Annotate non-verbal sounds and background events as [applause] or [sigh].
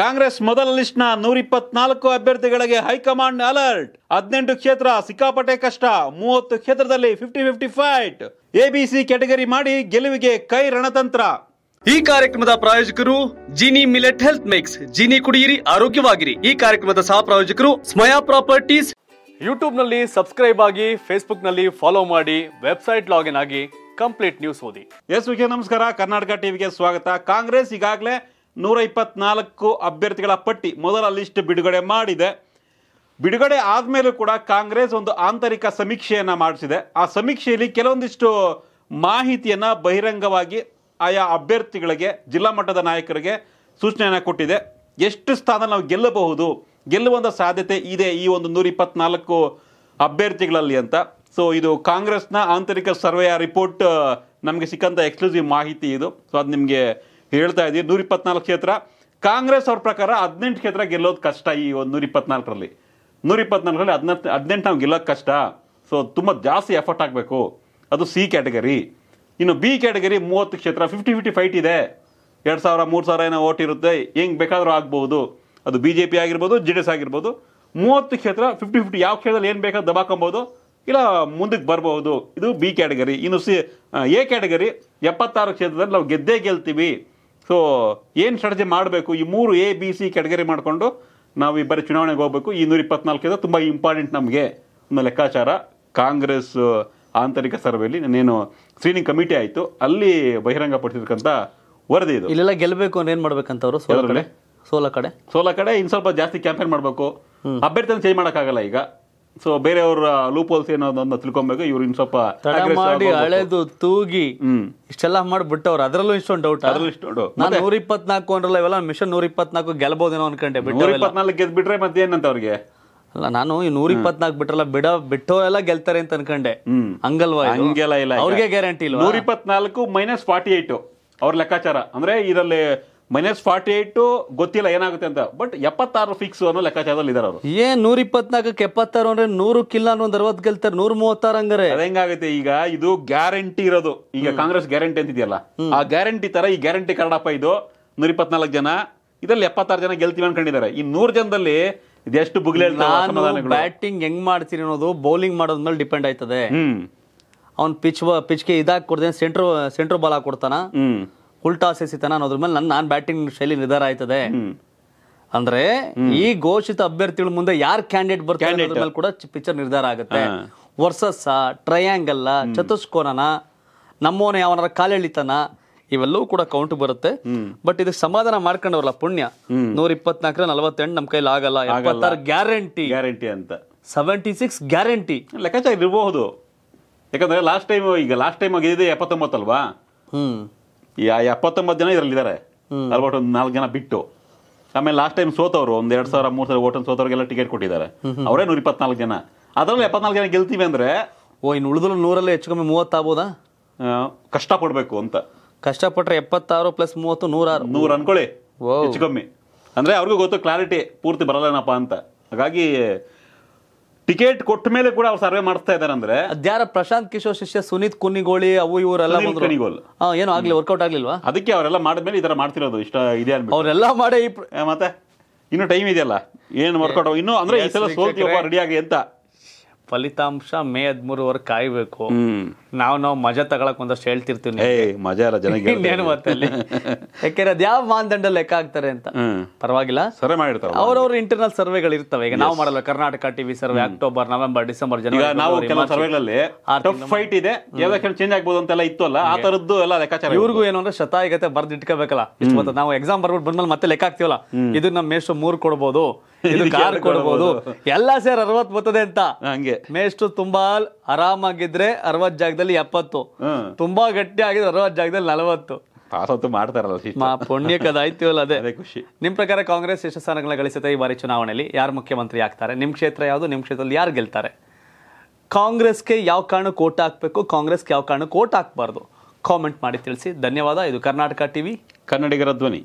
ಕಾಂಗ್ರೆಸ್ ಮೊದಲ ಲಿಸ್ಟ್ನ ನೂರ ಇಪ್ಪತ್ನಾಲ್ಕು ಅಭ್ಯರ್ಥಿಗಳಿಗೆ ಹೈಕಮಾಂಡ್ ಅಲರ್ಟ್ ಹದಿನೆಂಟು ಕ್ಷೇತ್ರ ಸಿಕ್ಕಾಪಟ್ಟೆ ಕಷ್ಟ ಮೂವತ್ತು ಕ್ಷೇತ್ರದಲ್ಲಿ fifty fifty fight ABC category ಮಾಡಿ ಗೆಲುವಿಗೆ ಕೈ ರಣತಂತ್ರ ಈ ಕಾರ್ಯಕ್ರಮದ ಪ್ರಾಯೋಜಕರು Jini millet health mix Jini ಕುಡಿಯಿರಿ ಆರೋಗ್ಯವಾಗಿರಿ ಈ ಕಾರ್ಯಕ್ರಮದ ಸಹ ಪ್ರಾಯೋಜಕರು ಸ್ಮಯಾ ಪ್ರಾಪರ್ಟೀಸ್ ಯೂಟ್ಯೂಬ್ ನಲ್ಲಿ ಸಬ್ಸ್ಕ್ರೈಬ್ ಆಗಿ ಫೇಸ್ಬುಕ್ ನಲ್ಲಿ ಫಾಲೋ ಮಾಡಿ ವೆಬ್ಸೈಟ್ ಲಾಗಿನ್ ಆಗಿ ಕಂಪ್ಲೀಟ್ ನ್ಯೂಸ್ ಓದಿ ಎಸ್ ವಿಜಯ ನಮಸ್ಕಾರ ಕರ್ನಾಟಕ ಟಿವಿಗೆ ಸ್ವಾಗತ ಕಾಂಗ್ರೆಸ್ ಈಗಾಗಲೇ ನೂರ ಇಪ್ಪತ್ನಾಲ್ಕು ಅಭ್ಯರ್ಥಿಗಳ ಪಟ್ಟಿ ಮೊದಲ ಲಿಸ್ಟ್ ಬಿಡುಗಡೆ ಮಾಡಿದೆ ಬಿಡುಗಡೆ ಆದಮೇಲೂ ಕೂಡ ಕಾಂಗ್ರೆಸ್ ಒಂದು ಆಂತರಿಕ ಸಮೀಕ್ಷೆಯನ್ನು ಮಾಡಿಸಿದೆ ಆ ಸಮೀಕ್ಷೆಯಲ್ಲಿ ಕೆಲವೊಂದಿಷ್ಟು ಮಾಹಿತಿಯನ್ನು ಬಹಿರಂಗವಾಗಿ ಆಯಾ ಅಭ್ಯರ್ಥಿಗಳಿಗೆ ಜಿಲ್ಲಾ ಮಟ್ಟದ ನಾಯಕರಿಗೆ ಸೂಚನೆಯನ್ನು ಕೊಟ್ಟಿದೆ ಎಷ್ಟು ಸ್ಥಾನ ನಾವು ಗೆಲ್ಲಬಹುದು ಗೆಲ್ಲುವಂಥ ಸಾಧ್ಯತೆ ಇದೆ ಈ ಒಂದು ನೂರ ಇಪ್ಪತ್ನಾಲ್ಕು ಅಭ್ಯರ್ಥಿಗಳಲ್ಲಿ ಅಂತ ಸೊ ಇದು ಕಾಂಗ್ರೆಸ್ನ ಆಂತರಿಕ ಸರ್ವೆಯ ರಿಪೋರ್ಟ್ ನಮಗೆ ಸಿಕ್ಕಂಥ ಎಕ್ಸ್ಕ್ಲೂಸಿವ್ ಮಾಹಿತಿ ಇದು ಸೊ ಅದು ನಿಮಗೆ ಹೇಳ್ತಾ ಇದ್ದೀವಿ ನೂರ ಇಪ್ಪತ್ನಾಲ್ಕು ಕ್ಷೇತ್ರ ಕಾಂಗ್ರೆಸ್ ಅವ್ರ ಪ್ರಕಾರ ಹದಿನೆಂಟು ಕ್ಷೇತ್ರ ಗೆಲ್ಲೋದು ಕಷ್ಟ ಈ ಒಂದು ನೂರ ಇಪ್ಪತ್ನಾಲ್ಕರಲ್ಲಿ ನೂರ ಇಪ್ಪತ್ನಾಲ್ಕರಲ್ಲಿ ಹದಿನೆಂಟು ಹದಿನೆಂಟು ನಾವು ಗೆಲ್ಲೋದು ಕಷ್ಟ ಸೊ ತುಂಬ ಜಾಸ್ತಿ ಎಫರ್ಟ್ ಆಗಬೇಕು ಅದು ಸಿ ಕ್ಯಾಟಗರಿ ಇನ್ನು ಬಿ ಕ್ಯಾಟಗರಿ ಮೂವತ್ತು ಕ್ಷೇತ್ರ ಫಿಫ್ಟಿ ಫಿಫ್ಟಿ ಫೈಟ್ ಇದೆ ಎರಡು ಸಾವಿರ ಮೂರು ಸಾವಿರ ಏನೋ ಓಟ್ ಇರುತ್ತೆ ಹೆಂಗೆ ಬೇಕಾದರೂ ಆಗ್ಬೋದು ಅದು ಬಿ ಜೆ ಪಿ ಆಗಿರ್ಬೋದು ಜೆ ಡಿ ಎಸ್ ಆಗಿರ್ಬೋದು ಮೂವತ್ತು ಕ್ಷೇತ್ರ ಫಿಫ್ಟಿ ಫಿಫ್ಟಿ ಯಾವ ಕ್ಷೇತ್ರದಲ್ಲಿ ಏನು ಬೇಕಾದ್ರೂ ದಬಾಕೊಬೋದು ಇಲ್ಲ ಮುಂದಕ್ಕೆ ಬರ್ಬೋದು ಇದು ಬಿ ಕ್ಯಾಟಗರಿ ಇನ್ನು ಸಿ ಎ ಕ್ಯಾಟಗರಿ ಎಪ್ಪತ್ತಾರು ಕ್ಷೇತ್ರದಲ್ಲಿ ನಾವು ಗೆದ್ದೇ ಗೆಲ್ತೀವಿ ಸೊ ಏನು ಸ್ಟ್ರಾಟಜಿ ಮಾಡಬೇಕು ಈ ಮೂರು ಎ ಬಿ ಸಿ ಕ್ಯಾಟಗರಿ ಮಾಡಿಕೊಂಡು ನಾವು ಈ ಚುನಾವಣೆಗೆ ಹೋಗಬೇಕು ಈ ನೂರ ಇಪ್ಪತ್ನಾಲ್ಕಿಂದ ತುಂಬ ಇಂಪಾರ್ಟೆಂಟ್ ನಮಗೆ ಅನ್ನೋ ಲೆಕ್ಕಾಚಾರ ಕಾಂಗ್ರೆಸ್ ಆಂತರಿಕ ಸರ್ವೆಯಲ್ಲಿ ನಾನೇನು ಸ್ಕ್ರೀನಿಂಗ್ ಕಮಿಟಿ ಆಯಿತು ಅಲ್ಲಿ ಬಹಿರಂಗ ಪಡಿಸಿರ್ತಕ್ಕಂಥ ವರದಿ ಇದು ಇಲ್ಲೆಲ್ಲ ಗೆಲ್ಲಬೇಕು ಅಂದ್ರೆ ಏನು ಮಾಡ್ಬೇಕಂತವ್ರು ಸೋಲ ಕಡೆ ಸೋಲ ಕಡೆ ಸೋಲ ಕಡೆ ಇನ್ನು ಸ್ವಲ್ಪ ಜಾಸ್ತಿ ಕ್ಯಾಂಪೇನ್ ಮಾಡಬೇಕು ಅಭ್ಯರ್ಥಿಯನ್ನು ಚೇಂಜ್ ಮಾಡೋಕ್ಕಾಗಲ್ಲ ಈಗ ಸೊ ಬೇರೆಯವರ ಲೂಪ್ ಹೋಲ್ಸ್ ಏನೋ ತಿಳ್ಕೊಬೇಕು ಇವ್ರು ಇನ್ ಸ್ವಲ್ಪ ಮಾಡಿ ಹಳೆದು ತೂಗಿ ಇಷ್ಟೆಲ್ಲ ಮಾಡ್ಬಿಟ್ಟವ್ರು ಅದರಲ್ಲೂ ಇಷ್ಟೊಂದು ಡೌಟ್ ಅದ್ರಲ್ಲೂ ಇಷ್ಟೊಂದು ನಾನು ನೂರ ಇಪ್ಪತ್ನಾಲ್ಕು ಅಂದ್ರಲ್ಲ ಇವೆಲ್ಲ ಮಿಷನ್ ನೂರ ಇಪ್ಪತ್ನಾಲ್ಕು ಗೆಲ್ಬೋದೇನೋ ಅನ್ಕೊಂಡೆ ನೂರ ಇಪ್ಪತ್ನಾಲ್ಕು ಗೆದ್ಬಿಟ್ರೆ ಮತ್ತೆ ಏನಂತ ಅವ್ರಿಗೆ ಅಲ್ಲ ನಾನು ಈ ನೂರ ಇಪ್ಪತ್ನಾಲ್ಕು ಬಿಟ್ರಲ್ಲ ಬಿಡ ಎಲ್ಲ ಗೆಲ್ತಾರೆ ಅಂತ ಅನ್ಕೊಂಡೆ ಹಂಗಲ್ವಾ ಹಂಗೆಲ್ಲ ಇಲ್ಲ ಅವ್ರಿಗೆ ಗ್ಯಾರಂಟಿ ಇಲ್ಲ ನೂರ ಇಪ್ಪತ್ನಾಲ್ಕು ಮೈನಸ್ ಫಾರ್ಟಿ ಏಟ್ ಅವ್ರ ಲೆಕ್ಕಾಚಾರ ಅಂದ್ರೆ ಇದರಲ್ಲಿ ಮೈನಸ್ ಫಾರ್ಟಿ ಏಟ್ ಗೊತ್ತಿಲ್ಲ ಏನಾಗುತ್ತೆ ಅಂತ ಬಟ್ ಎಪ್ಪತ್ತಾರು ಫಿಕ್ಸ್ ಅನ್ನೋ ಲೆಕ್ಕಾಚಾರದಲ್ಲಿ ಇದಾರೆ ಅವರು ಏನ್ ನೂರ ಇಪ್ಪತ್ನಾಲ್ಕಕ್ಕೆ ಎಪ್ಪತ್ತಾರು ಅಂದ್ರೆ ನೂರು ಕಿಲ್ಲ ಒಂದು ಅರವತ್ತು ಗೆಲ್ತಾರೆ ನೂರ್ ಮೂವತ್ತಾರು ಹಂಗಾರೆ ಅದ ಈಗ ಇದು ಗ್ಯಾರಂಟಿ ಇರೋದು ಈಗ ಕಾಂಗ್ರೆಸ್ ಗ್ಯಾರಂಟಿ ಅಂತಿದೆಯಲ್ಲ ಆ ಗ್ಯಾರಂಟಿ ತರ ಈ ಗ್ಯಾರಂಟಿ ಕಾರ್ಡಪ್ಪ ಇದು ನೂರ ಇಪ್ಪತ್ನಾಲ್ಕು ಜನ ಇದರಲ್ಲಿ ಎಪ್ಪತ್ತಾರು ಜನ ಗೆಲ್ತೀವಿ ಅನ್ಕೊಂಡಿದ್ದಾರೆ ಈ ನೂರು ಜನದಲ್ಲಿ ಇದೆಷ್ಟು ಬುಗ್ಲೆ ಬ್ಯಾಟಿಂಗ್ ಹೆಂಗ್ ಮಾಡ್ತೀರಿ ಅನ್ನೋದು ಬೌಲಿಂಗ್ ಮಾಡೋದ್ ಮೇಲೆ ಡಿಪೆಂಡ್ ಆಯ್ತದೆ ಅವ್ನ್ ಪಿಚ್ ಪಿಚ್ಗೆ ಇದಾಗಿ ಕೊಡ್ತೇನೆ ಸೆಂಟ್ರ್ ಸೆಂಟ್ರ್ ಬಾಲ್ ಹಾಕೊಡ್ತಾನ ಉಲ್ಟಾ ಸಿಸಿತನ ಅನ್ನೋದ್ರ ಮೇಲೆ ನನ್ನ ನಾನು ಬ್ಯಾಟಿಂಗ್ ಶೈಲಿ ನಿರ್ಧಾರ ಆಯ್ತದೆ ಅಂದ್ರೆ ಈ ಘೋಷಿತ ಅಭ್ಯರ್ಥಿಗಳ ಮುಂದೆ ಯಾರು ಕ್ಯಾಂಡಿಡೇಟ್ ಬರ್ತಾರೆ ಮೇಲೆ ಕೂಡ ಪಿಕ್ಚರ್ ನಿರ್ಧಾರ ಆಗುತ್ತೆ ವರ್ಸಸ್ ಟ್ರಯಾಂಗಲ್ ಚತುಷ್ಕೋನನ ನಮ್ಮೋನೆ ಯಾವನಾರ ಕಾಲೆಳಿತನ ಇವೆಲ್ಲವೂ ಕೂಡ ಕೌಂಟ್ ಬರುತ್ತೆ ಬಟ್ ಇದಕ್ಕೆ ಸಮಾಧಾನ ಮಾಡ್ಕೊಂಡವ್ರಲ್ಲ ಪುಣ್ಯ ನೂರ ಇಪ್ಪತ್ನಾಲ್ಕರ ನಲವತ್ತೆಂಟು ನಮ್ಮ ಕೈಲಿ ಆಗಲ್ಲ ಎಪ್ಪತ್ತಾರು ಗ್ಯಾರಂಟಿ ಗ್ಯಾರಂಟಿ ಅಂತ ಸೆವೆಂಟಿ ಸಿಕ್ಸ್ ಗ್ಯಾರಂಟಿ ಲೆಕ್ಕಾಚಾರ ಇರಬಹುದು ಯಾಕಂದ್ರೆ ಲಾಸ್ಟ್ ಟೈಮ್ ಈಗ ಲಾಸ್ಟ್ ಟೈಮ್ ಆಗಿದೆ ಎಪ್ಪತ್ತೊಂಬತ್ತಲ್ವಾ ಹ್ಮ್ ಯಾ ಎಪ್ಪತ್ತೊಂಬತ್ತು ಜನ ಇದರಲ್ಲಿದ್ದಾರೆ ಅಲ್ಬಟ್ ಒಂದು ನಾಲ್ಕು ಜನ ಬಿಟ್ಟು ಆಮೇಲೆ ಲಾಸ್ಟ್ ಟೈಮ್ ಸೋತವರು ಒಂದು ಎರಡು ಸಾವಿರ ಮೂರು ಸಾವಿರ ಓಟನ್ ಸೋತವ್ರಿಗೆಲ್ಲ ಟಿಕೆಟ್ ಕೊಟ್ಟಿದ್ದಾರೆ ಅವರೇ ನೂರ ಇಪ್ಪತ್ನಾಲ್ಕು ಜನ ಅದರಲ್ಲಿ ಎಪ್ಪತ್ನಾಲ್ಕು ಜನ ಗೆಲ್ತೀವಿ ಅಂದ್ರೆ ಓ ಇನ್ನು ಉಳಿದ್ರು ನೂರಲ್ಲಿ ಹೆಚ್ಚು ಕಮ್ಮಿ ಮೂವತ್ತಾಗ್ಬೋದಾ ಕಷ್ಟ ಪಡಬೇಕು ಅಂತ ಕಷ್ಟಪಟ್ಟರೆ ಎಪ್ಪತ್ತಾರು ಪ್ಲಸ್ ಮೂವತ್ತು ನೂರಾರು ನೂರು ಅನ್ಕೊಳ್ಳಿ ಹೆಚ್ಚು ಕಮ್ಮಿ ಅಂದ್ರೆ ಅವ್ರಿಗೂ ಗೊತ್ತು ಕ್ಲಾರಿಟಿ ಪೂರ್ತಿ ಬರಲ್ಲೇನಪ್ಪ ಅಂತ ಹಾಗಾಗಿ ಟಿಕೆಟ್ ಕೊಟ್ಟ ಮೇಲೆ ಕೂಡ ಅವ್ರು ಸರ್ವೆ ಮಾಡಿಸ್ತಾ ಇದ್ದಾರೆ ಅಂದ್ರೆ ಅದ್ಯಾರ ಪ್ರಶಾಂತ್ ಕಿಶೋರ್ ಶಿಷ್ಯ ಸುನೀತ್ ಕುನ್ನಿಗೋಳಿ ಅವು ಇವರೆಲ್ಲ ಏನು ಆಗ್ಲಿ ವರ್ಕೌಟ್ ಆಗ್ಲಿಲ್ವಾ ಅದಕ್ಕೆ ಅವರೆಲ್ಲ ಮಾಡಿದ್ಮೇಲೆ ಈ ತರ ಮಾಡ್ತಿರೋದು ಇಷ್ಟ ಇದೆ ಮಾಡಿ ಮತ್ತೆ ಇನ್ನು ಟೈಮ್ ಇದೆಯಲ್ಲ ಏನು ವರ್ಕೌಟ್ ಇನ್ನು ಅಂದ್ರೆ ಈ ಸಲ ಸೋಲ್ತಿ ರೆಡಿ ಆಗಿ ಅಂತ ಫಲಿತಾಂಶ ಮೇ ಹದಿಮೂರವರೆಗೆ ಕಾಯ್ಬೇಕು ನಾವು ನಾವು ಮಜಾ ತಗೊಳಕ್ ಒಂದಷ್ಟು ಹೇಳ್ತಿರ್ತೀವಿ ಮಜಾ ಇಲ್ಲ ಜನ ಇನ್ನೇನು ಮತ್ತಲ್ಲಿ ಯಾಕೆಂದ್ರೆ ಅದ್ ಯಾವ ಮಾನದಂಡ ಲೆಕ್ಕ ಹಾಕ್ತಾರೆ ಅಂತ ಪರವಾಗಿಲ್ಲ ಸರ್ವೆ ಮಾಡಿರ್ತಾರೆ ಅವ್ರವ್ರ ಇಂಟರ್ನಲ್ ಸರ್ವೆಗಳು ಇರ್ತವೆ ಈಗ ನಾವು ಮಾಡಲ್ಲ Karnataka TV survey October November December ಜನವರಿ ನಾವು ಕೆಲವು ಸರ್ವೆಗಳಲ್ಲಿ ಟಫ್ ಫೈಟ್ ಇದೆ ಚೇಂಜ್ ಆಗ್ಬೋದು ಅಂತೆಲ್ಲ ಇತ್ತು ಅಲ್ಲ ಆ ತರದ್ದು ಎಲ್ಲ ಲೆಕ್ಕಾಚಾರ ಇವ್ರಿಗೂ ಏನು ಅಂದ್ರೆ ಶತಾಯಿಗತೆ ಬರ್ದು ಇಟ್ಕೋಬೇಕಲ್ಲ ನಾವು ಎಕ್ಸಾಮ್ ಬರ್ಬಿಟ್ಟು ಬಂದ್ಮೇಲೆ ಮತ್ತೆ ಲೆಕ್ಕ ಹಾಕ್ತಿವಲ್ಲ ಇದು ನಮ್ಮ ಮೇಷ್ಟ್ರ ಮೂರ್ ಕೊಡ್ಬೋದು ಇದು [laughs] ಕಾರ್ ಕೊಡ್ಬೋದು ಎಲ್ಲ ಸೇರ್ ಅರವತ್ ಬರ್ತದೆ ಅಂತ ಹಂಗೆ ಮೇಷ್ಟು ತುಂಬಾ ಆರಾಮಾಗಿದ್ರೆ ಅರವತ್ ಜಾಗದಲ್ಲಿ ಎಪ್ಪತ್ತು ತುಂಬಾ ಗಟ್ಟಿ ಆಗಿದ್ರೆ ಅರವತ್ ಜಾಗದಲ್ಲಿ ನಲವತ್ತು ಮಾಡ್ತಾರಲ್ಲ ಪುಣ್ಯ ಕದ ಅಲ್ಲ ಅದೇ ಖುಷಿ ನಿಮ್ ಪ್ರಕಾರ ಕಾಂಗ್ರೆಸ್ ಎಷ್ಟು ಸ್ಥಾನಗಳನ್ನ ಗಳಿಸುತ್ತೆ ಈ ಬಾರಿ ಚುನಾವಣೆಯಲ್ಲಿ ಯಾರು ಮುಖ್ಯಮಂತ್ರಿ ಆಗ್ತಾರೆ ನಿಮ್ ಕ್ಷೇತ್ರ ಯಾವುದು ನಿಮ್ ಕ್ಷೇತ್ರದಲ್ಲಿ ಯಾರು ಗೆಲ್ತಾರೆ ಕಾಂಗ್ರೆಸ್ಗೆ ಯಾವ ಕಾರಣಕ್ಕೆ ಓಟ್ ಹಾಕ್ಬೇಕು ಕಾಂಗ್ರೆಸ್ಗೆ ಯಾವ ಕಾರಣಕ್ಕೆ ಓಟ್ ಹಾಕ್ಬಾರ್ದು ಕಾಮೆಂಟ್ ಮಾಡಿ ತಿಳಿಸಿ ಧನ್ಯವಾದ ಇದು ಕರ್ನಾಟಕ ಟಿವಿ ಕನ್ನಡಿಗರ ಧ್ವನಿ